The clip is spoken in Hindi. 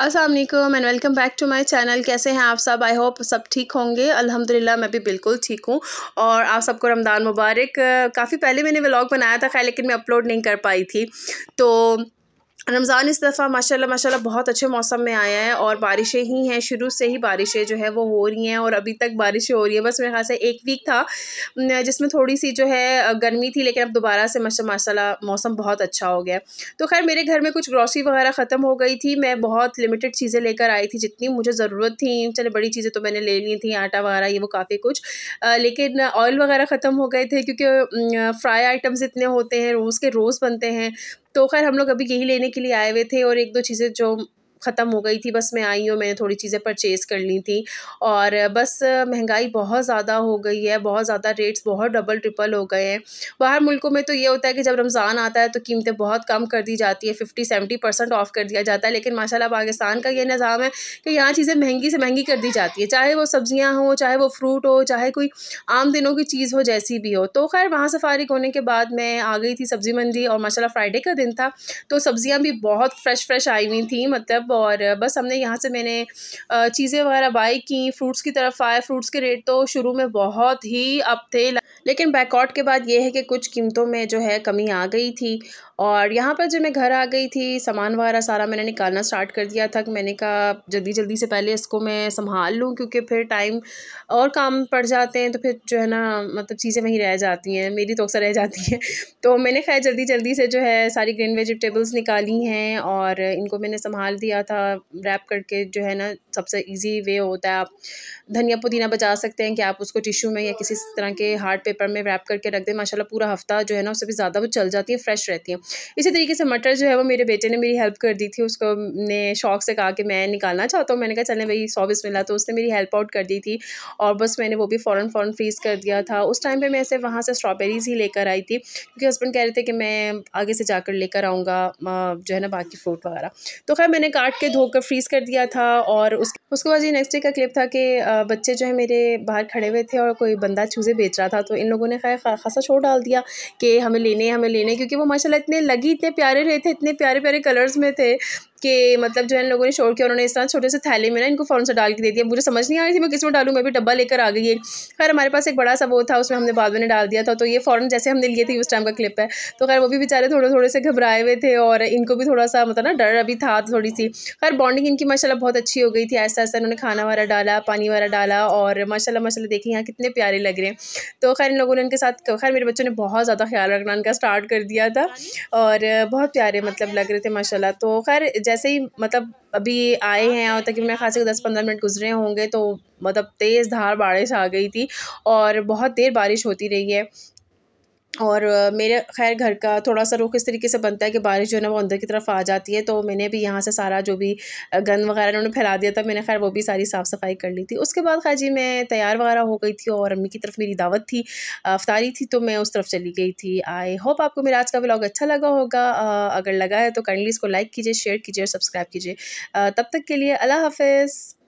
Aslam and welcome back to my channel कैसे हैं आप सब आई होप सब ठीक होंगे अल्हम्दुलिल्लाह मैं भी बिल्कुल ठीक हूँ और आप सबको रमज़ान मुबारक काफ़ी पहले मैंने व्लॉग बनाया था खैर लेकिन मैं अपलोड नहीं कर पाई थी तो रमज़ान इस दफ़ा माशाल्लाह माशाल्लाह बहुत अच्छे मौसम में आया है और बारिशें ही हैं शुरू से ही बारिशें जो है वो हो रही हैं और अभी तक बारिशें हो रही हैं बस मेरे ख्याल से एक वीक था जिसमें थोड़ी सी जो है गर्मी थी लेकिन अब दोबारा से माशा माशाल्लाह मौसम बहुत अच्छा हो गया तो खैर मेरे घर में कुछ ग्रॉसरी वगैरह ख़त्म हो गई थी मैं बहुत लिमिटेड चीज़ें लेकर आई थी जितनी मुझे ज़रूरत थी चले बड़ी चीज़ें तो मैंने ले ली थी आटा वगैरह ये वो काफ़ी कुछ लेकिन ऑयल वगैरह ख़त्म हो गए थे क्योंकि फ्राई आइटम्स इतने होते हैं रोज़ के रोज़ बनते हैं तो खैर हम लोग अभी यही लेने के लिए आए हुए थे और एक दो चीज़ें जो ख़त्म हो गई थी बस मैं आई हूँ मैंने थोड़ी चीज़ें परचेज़ कर ली थी और बस महंगाई बहुत ज़्यादा हो गई है बहुत ज़्यादा रेट्स बहुत डबल ट्रिपल हो गए हैं बाहर मुल्कों में तो ये होता है कि जब रमज़ान आता है तो कीमतें बहुत कम कर दी जाती है फिफ्टी सेवेंटी परसेंट ऑफ़ कर दिया जाता है लेकिन माशाला पाकिस्तान का ये निज़ाम है कि यहाँ चीज़ें महंगी से महंगी कर दी जाती है चाहे वो सब्ज़ियाँ हों चाहे वो फ्रूट हो चाहे कोई आम दिनों की चीज़ हो जैसी भी हो तो खैर वहाँ से फारिग होने के बाद मैं आ गई थी सब्ज़ी मंडी और माशाला फ्राइडे का दिन था तो सब्ज़ियाँ भी बहुत फ्रेश फ्रेश आई हुई थी मतलब और बस हमने यहाँ से मैंने चीज़ें वगैरह बाई की फ्रूट्स की तरफ आए फ्रूट्स के रेट तो शुरू में बहुत ही अप थे लेकिन बैकआउट के बाद ये है कि कुछ कीमतों में जो है कमी आ गई थी और यहाँ पर जब मैं घर आ गई थी सामान वगैरह सारा मैंने निकालना स्टार्ट कर दिया था मैंने कहा जल्दी जल्दी से पहले इसको मैं संभाल लूँ क्योंकि फिर टाइम और काम पड़ जाते हैं तो फिर जो है ना मतलब चीज़ें वहीं रह जाती हैं मेरी तो अक्सर रह जाती हैं तो मैंने खैर जल्दी जल्दी से जो है सारी ग्रीन वेजिटेबल्स निकाली हैं और इनको मैंने संभाल दिया किया था रैप करके जो है ना सबसे इजी वे होता है आप धनिया पुदीना बचा सकते हैं कि आप उसको टिश्यू में या किसी तरह के हार्ड पेपर में रैप करके रख दें माशाल्लाह पूरा हफ्ता जो है ना उससे भी ज़्यादा वो चल जाती है फ्रेश रहती हैं इसी तरीके से मटर जो है वो मेरे बेटे ने मेरी हेल्प कर दी थी उसको ने शौक से कहा कि मैं निकालना चाहता हूँ मैंने कहा चलें भाई सौ मिला तो उसने मेरी हेल्प आउट कर दी थी और बस मैंने वो भी फ़ौरन फ़ौरन फ्रीज़ कर दिया था उस टाइम पर मैं ऐसे वहाँ से स्ट्रॉबेरीज़ ही लेकर आई थी क्योंकि हस्बैंड कह रहे थे कि मैं आगे से जाकर लेकर आऊँगा जो है ना बाकी फ्रूट वगैरह तो खैर मैंने कार काट के धोकर फ्रीज़ कर दिया था और उस उसके बाद ये नेक्स्ट डे का क्लिप था कि बच्चे जो है मेरे बाहर खड़े हुए थे और कोई बंदा चूज़े बेच रहा था तो इन लोगों ने खैर खासा शो डाल दिया कि हमें लेने हमें लेने क्योंकि वो माशाल्लाह इतने लगी इतने प्यारे रहे थे इतने प्यारे प्यारे कलर्स में थे कि मतलब जो है इन लोगों ने शोर किया उन्होंने इस तरह छोटे से थैले में ना इनको फ़ौरन से डाल के दे दिया मुझे समझ नहीं आ रही थी मैं किस में डालूँ मैं भी डब्बा लेकर आ गई है खैर हमारे पास एक बड़ा सा वो था उसमें हमने बाद में डाल दिया था तो ये फ़ौरन जैसे हमने लिए थे उस टाइम का क्लिप है तो खैर वो भी बेचारे थोड़े थोड़े से घबराए हुए थे और इनको भी थोड़ा सा मतलब ना डर अभी था थोड़ी सी खैर बॉन्डिंग इनकी माशाला बहुत अच्छी हो गई थी ऐसा ऐसा इन्होंने खाना वाला डाला पानी वाला डाला और माशाला माशाला देखिए यहाँ कितने प्यारे लग रहे हैं तो खैर इन लोगों ने इनके साथ खैर मेरे बच्चों ने बहुत ज़्यादा ख्याल रखना इनका स्टार्ट कर दिया था और बहुत प्यारे मतलब लग रहे थे माशाला तो खैर जैसे ही मतलब अभी आए हैं और तक मैं खासे दस पंद्रह मिनट गुजरे होंगे तो मतलब तेज़ धार बारिश आ गई थी और बहुत देर बारिश होती रही है और मेरे खैर घर का थोड़ा सा रुख इस तरीके से बनता है कि बारिश जो है ना वो अंदर की तरफ आ जाती है तो मैंने भी यहाँ से सारा जो भी गंद वगैरह उन्होंने फैला दिया था मैंने खैर वो भी सारी साफ़ सफाई कर ली थी उसके बाद खैर जी मैं तैयार वगैरह हो गई थी और अम्मी की तरफ मेरी दावत थी अफ्तारी थी तो मैं उस तरफ चली गई थी आई होप आपको मेरा आज का ब्लॉग अच्छा लगा होगा अगर लगा है तो काइंडली इसको लाइक कीजिए शेयर कीजिए और सब्सक्राइब कीजिए तब तक के लिए अल्लाह हाफिज़